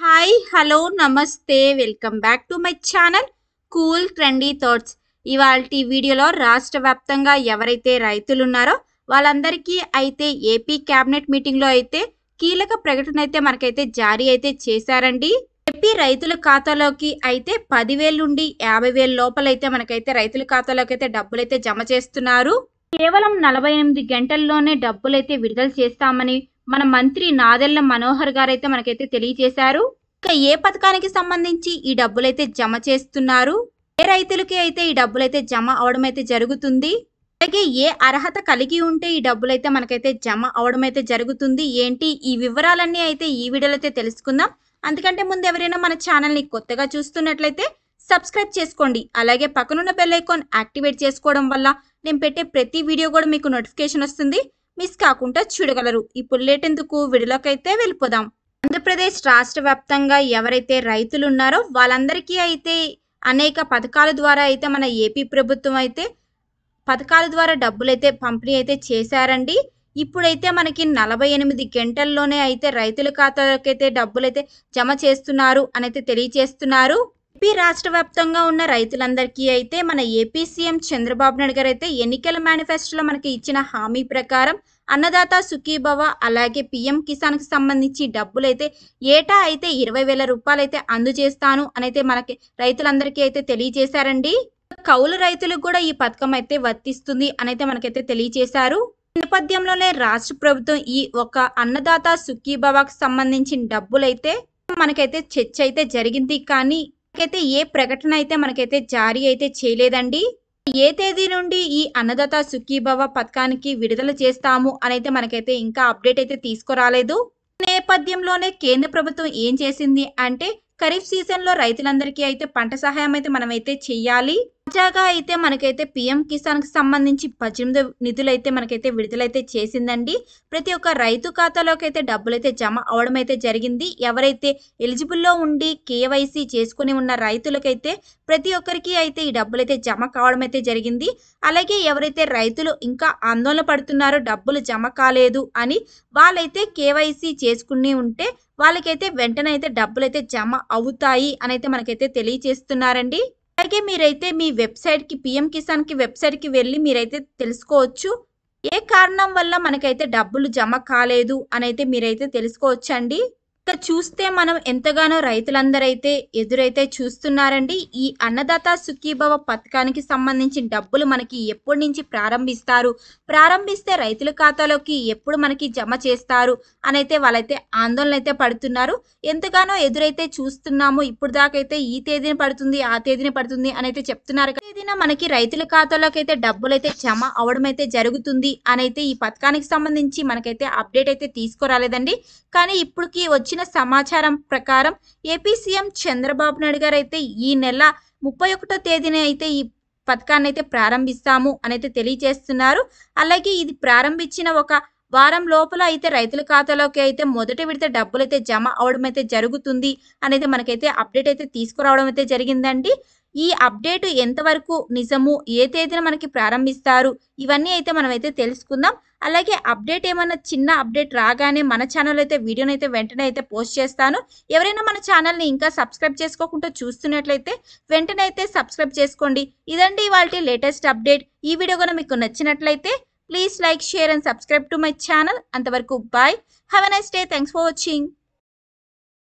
hi hello నమస్తే welcome back to my channel cool trendy thoughts ఇవాళ వీడియోలో రాష్ట్ర వ్యాప్తంగా ఎవరైతే రైతులు ఉన్నారో వాళ్ళందరికీ అయితే ఏపీ క్యాబినెట్ మీటింగ్లో అయితే కీలక ప్రకటన అయితే మనకైతే జారీ అయితే చేశారండి ఏపీ రైతుల ఖాతాలోకి అయితే పదివేల నుండి యాభై వేల అయితే మనకైతే రైతుల ఖాతాలోకి అయితే డబ్బులైతే జమ చేస్తున్నారు కేవలం నలభై ఎనిమిది గంటల్లోనే డబ్బులైతే విడుదల చేస్తామని మన మంత్రి నాదెళ్ల మనోహర్ గారైతే మనకైతే తెలియజేశారు ఇక ఏ పథకానికి సంబంధించి ఈ డబ్బులైతే జమ చేస్తున్నారు ఏ రైతులకి అయితే ఈ డబ్బులైతే జమ అవడం అయితే జరుగుతుంది అలాగే ఏ అర్హత కలిగి ఉంటే ఈ డబ్బులైతే మనకైతే జమ అవడం అయితే జరుగుతుంది ఏంటి ఈ వివరాలన్నీ అయితే ఈ వీడియోలో అయితే తెలుసుకుందాం అందుకంటే ముందు ఎవరైనా మన ఛానల్ని కొత్తగా చూస్తున్నట్లయితే సబ్స్క్రైబ్ చేసుకోండి అలాగే పక్కనున్న బెల్ ఐకాన్ యాక్టివేట్ చేసుకోవడం వల్ల నేను పెట్టే ప్రతి వీడియో కూడా మీకు నోటిఫికేషన్ వస్తుంది మిస్ కాకుండా చూడగలరు ఇప్పుడు లేటెందుకు విడులోకైతే వెళ్ళిపోదాం ఆంధ్రప్రదేశ్ రాష్ట్ర వ్యాప్తంగా ఎవరైతే రైతులు ఉన్నారో వాళ్ళందరికీ అయితే అనేక పథకాల ద్వారా అయితే మన ఏపీ ప్రభుత్వం అయితే పథకాల ద్వారా డబ్బులు అయితే పంపిణీ అయితే చేశారండి ఇప్పుడైతే మనకి నలభై ఎనిమిది గంటల్లోనే అయితే రైతుల ఖాతాలకైతే డబ్బులైతే జమ చేస్తున్నారు అని అయితే తెలియజేస్తున్నారు ఏపీ రాష్ట్ర వ్యాప్తంగా ఉన్న రైతులందరికీ అయితే మన ఏపీ సీఎం చంద్రబాబు నాయుడు గారు అయితే ఎన్నికల మేనిఫెస్టోలో మనకి ఇచ్చిన హామీ ప్రకారం అన్నదాత సుఖీభవ అలాగే పిఎం కిసాన్కి సంబంధించి డబ్బులు అయితే ఏటా అయితే ఇరవై వేల రూపాయలు అయితే అందజేస్తాను అనైతే మనకి రైతులందరికీ అయితే తెలియజేశారండి కౌలు రైతులకు కూడా ఈ పథకం అయితే వర్తిస్తుంది అనైతే మనకైతే తెలియజేశారు నేపథ్యంలోనే రాష్ట్ర ప్రభుత్వం ఈ ఒక అన్నదాత సుఖీభవకు సంబంధించిన డబ్బులైతే మనకైతే చర్చ అయితే జరిగింది కానీ అయితే ఏ ప్రకటన అయితే మనకైతే జారీ అయితే చేయలేదండి ఏ తేదీ నుండి ఈ అన్నదాత సుఖీభవ పథకానికి విడుదల చేస్తాము అనైతే మనకైతే ఇంకా అప్డేట్ అయితే తీసుకురాలేదు నేపథ్యంలోనే కేంద్ర ప్రభుత్వం ఏం చేసింది అంటే ఖరీఫ్ సీజన్లో రైతులందరికీ అయితే పంట సహాయం అయితే మనమైతే చెయ్యాలి తాజాగా అయితే మనకైతే పిఎం కి సంబంధించి పద్దెనిమిది నిధులైతే మనకైతే విడుదలైతే చేసిందండి ప్రతి ఒక్క రైతు ఖాతాలోకి అయితే డబ్బులైతే జమ అవడం అయితే జరిగింది ఎవరైతే ఎలిజిబుల్లో ఉండి కేవైసీ చేసుకుని ఉన్న రైతులకైతే ప్రతి ఒక్కరికి అయితే ఈ డబ్బులైతే జమ కావడం అయితే జరిగింది అలాగే ఎవరైతే రైతులు ఇంకా ఆందోళన పడుతున్నారో డబ్బులు జమ కాలేదు అని వాళ్ళైతే కేవైసీ చేసుకుని ఉంటే వాళ్ళకైతే వెంటనే అయితే డబ్బులైతే జమ అవుతాయి అనైతే మనకైతే తెలియచేస్తున్నారండి అలాగే మీరైతే మీ వెబ్సైట్కి పిఎం కిసాన్కి వెబ్సైట్కి వెళ్ళి మీరైతే తెలుసుకోవచ్చు ఏ కారణం వల్ల మనకైతే డబ్బులు జమ కాలేదు అనైతే మీరైతే తెలుసుకోవచ్చండి ఇక చూస్తే మనం ఎంతగానో రైతులందరైతే ఎదురైతే చూస్తున్నారండి ఈ అన్నదాత సుఖీభవ పథకానికి సంబంధించిన డబ్బులు మనకి ఎప్పటి నుంచి ప్రారంభిస్తారు ప్రారంభిస్తే రైతుల ఖాతాలోకి ఎప్పుడు మనకి జమ చేస్తారు అనైతే వాళ్ళైతే ఆందోళన అయితే పడుతున్నారు ఎంతగానో ఎదురైతే చూస్తున్నాము ఇప్పుడు దాకైతే ఈ తేదీన పడుతుంది ఆ తేదీన పడుతుంది అనైతే చెప్తున్నారు తేదీన మనకి రైతుల ఖాతాలోకి అయితే డబ్బులు అయితే జమ అవడం అయితే జరుగుతుంది అనైతే ఈ పథకానికి సంబంధించి మనకైతే అప్డేట్ అయితే తీసుకురాలేదండి కానీ ఇప్పటికి వచ్చి వచ్చిన సమాచారం ప్రకారం ఏపీ సీఎం చంద్రబాబు నాయుడు గారు అయితే ఈ నెల ముప్పై ఒకటో తేదీనే అయితే ఈ పథకాన్ని అయితే ప్రారంభిస్తాము అనైతే తెలియజేస్తున్నారు అలాగే ఇది ప్రారంభించిన ఒక వారం లోపల అయితే రైతుల ఖాతాలోకి అయితే మొదటి విడత డబ్బులు అయితే జమ అవడం అయితే జరుగుతుంది అనేది మనకైతే అప్డేట్ అయితే తీసుకురావడం అయితే జరిగిందండి ఈ అప్డేట్ ఎంతవరకు నిజము ఏ తేదీన మనకి ప్రారంభిస్తారు ఇవన్నీ అయితే మనమైతే తెలుసుకుందాం అలాగే అప్డేట్ ఏమైనా చిన్న అప్డేట్ రాగానే మన ఛానల్ అయితే వీడియోని అయితే వెంటనే అయితే పోస్ట్ చేస్తాను ఎవరైనా మన ఛానల్ని ఇంకా సబ్స్క్రైబ్ చేసుకోకుండా చూస్తున్నట్లయితే వెంటనే అయితే సబ్స్క్రైబ్ చేసుకోండి ఇదండి ఇవాళ లేటెస్ట్ అప్డేట్ ఈ వీడియో కూడా మీకు నచ్చినట్లయితే please like share and subscribe to my channel అంతవరకు bye have a nice day thanks for watching